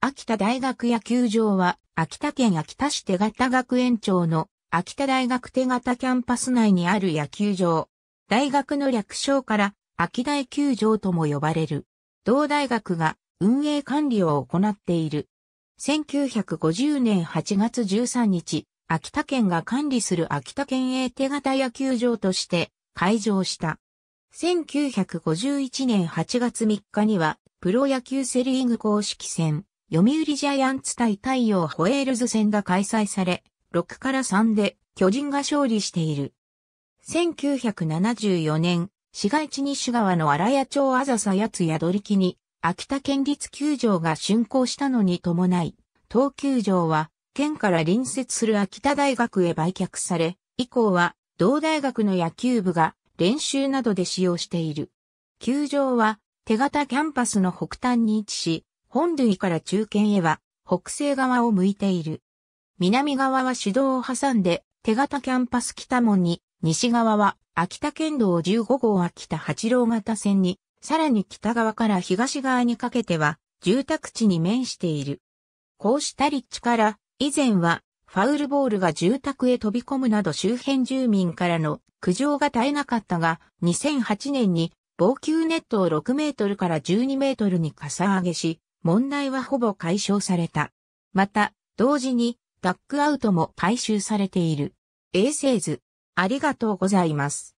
秋田大学野球場は、秋田県秋田市手形学園長の秋田大学手形キャンパス内にある野球場。大学の略称から、秋田野球場とも呼ばれる。同大学が運営管理を行っている。1950年8月13日、秋田県が管理する秋田県営手形野球場として開場した。1951年8月3日には、プロ野球セリーグ公式戦、読売ジャイアンツ対太陽ホエールズ戦が開催され、6から3で巨人が勝利している。1974年、市街地西側の荒谷町あざさやつ宿り木に、秋田県立球場が竣工したのに伴い、東球場は、県から隣接する秋田大学へ売却され、以降は、同大学の野球部が練習などで使用している。球場は、手形キャンパスの北端に位置し、本類から中堅へは北西側を向いている。南側は主道を挟んで手形キャンパス北門に、西側は秋田県道15号秋田八郎型線に、さらに北側から東側にかけては住宅地に面している。こうした立地から以前はファウルボールが住宅へ飛び込むなど周辺住民からの苦情が絶えなかったが、2008年に防球ネットを6メートルから12メートルにかさ上げし、問題はほぼ解消された。また、同時に、ダックアウトも回収されている。衛星図、ありがとうございます。